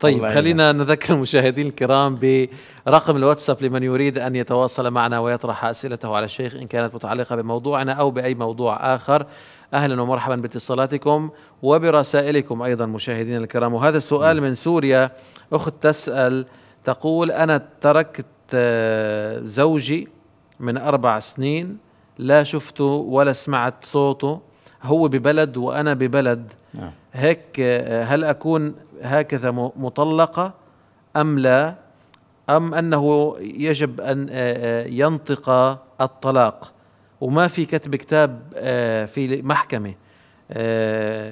طيب خلينا نذكر المشاهدين الكرام برقم الواتساب لمن يريد أن يتواصل معنا ويطرح أسئلته على الشيخ إن كانت متعلقة بموضوعنا أو بأي موضوع آخر أهلا ومرحبا باتصالاتكم وبرسائلكم أيضا مشاهدينا الكرام وهذا السؤال من سوريا أخت تسأل تقول أنا تركت آه، زوجي من أربع سنين لا شفته ولا سمعت صوته هو ببلد وأنا ببلد نعم. هيك آه، هل أكون هكذا مطلقه ام لا ام انه يجب ان آه، آه، ينطق الطلاق وما في كتب كتاب آه، في محكمه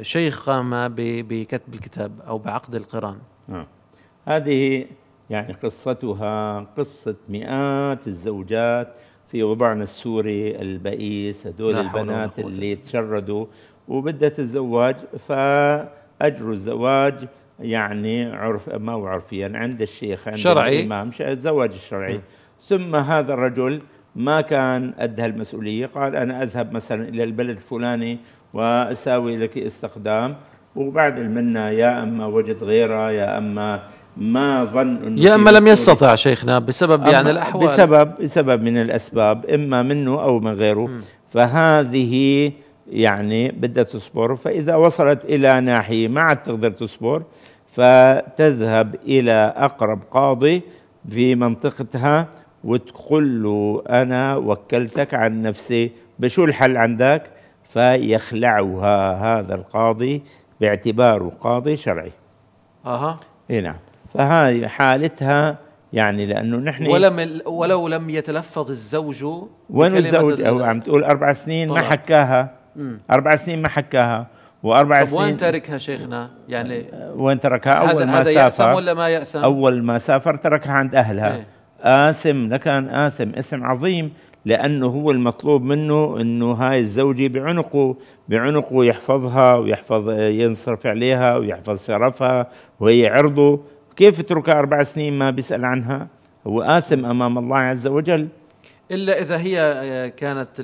شيخ قام بكتب الكتاب او بعقد القران نعم. هذه يعني قصتها قصه مئات الزوجات في وضعنا السوري البئيس هدول البنات اللي تشردوا وبدها تتزوج فاجروا الزواج يعني عرف ما عرفيا عند الشيخ عند شرعي الإمام الزواج الشرعي ثم هذا الرجل ما كان أدى المسؤولية قال أنا أذهب مثلا إلى البلد الفلاني وأساوي لك استخدام وبعد المنة يا أما وجد غيرها يا أما ما ظن أنه يا أما لم يستطع شيخنا بسبب يعني الأحوال بسبب بسبب من الأسباب إما منه أو من غيره م. فهذه يعني بدها تصبر فإذا وصلت إلى ناحية ما عاد تقدر تصبر فتذهب إلى أقرب قاضي في منطقتها وتقول له أنا وكلتك عن نفسي بشو الحل عندك فيخلعها هذا القاضي باعتباره قاضي شرعي اها اي نعم فهذه حالتها يعني لانه نحن ولم ولو لم يتلفظ الزوج وين الزوج او عم تقول اربع سنين طبعا. ما حكاها أربع سنين ما حكاها واربع طب سنين وين تركها شيخنا؟ يعني آه، وين تركها؟ اول ما هذا سافر يأثم ولا ما يأثم؟ اول ما سافر تركها عند اهلها ايه؟ آثم لكان آثم اسم عظيم لانه هو المطلوب منه انه هاي الزوجه بعنقه بعنقه يحفظها ويحفظ ينصرف عليها ويحفظ شرفها وهي عرضه كيف تركها اربع سنين ما بيسال عنها؟ هو آثم امام الله عز وجل إلا إذا هي آه، كانت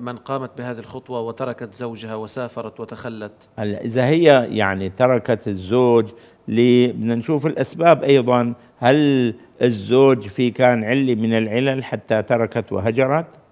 من قامت بهذه الخطوة وتركت زوجها وسافرت وتخلت إذا هي يعني تركت الزوج لنشوف الأسباب أيضا هل الزوج في كان علة من العلل حتى تركت وهجرت